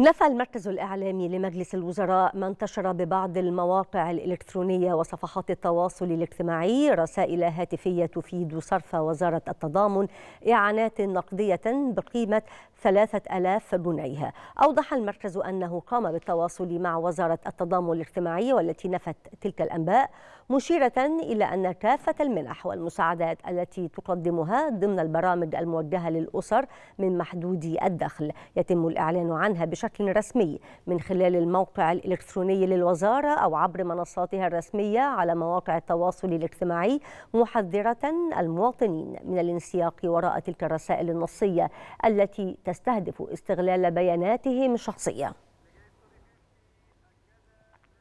نفى المركز الإعلامي لمجلس الوزراء ما انتشر ببعض المواقع الإلكترونية وصفحات التواصل الاجتماعي رسائل هاتفية تفيد صرف وزارة التضامن إعانات نقدية بقيمة 3000 جنيه أوضح المركز أنه قام بالتواصل مع وزارة التضامن الاجتماعي والتي نفت تلك الأنباء مشيرة إلى أن كافة المنح والمساعدات التي تقدمها ضمن البرامج الموجهة للأسر من محدودي الدخل يتم الإعلان عنها بشكل بشكل رسمي من خلال الموقع الإلكتروني للوزارة أو عبر منصاتها الرسمية على مواقع التواصل الاجتماعي محذرة المواطنين من الانسياق وراء تلك الرسائل النصية التي تستهدف استغلال بياناتهم الشخصية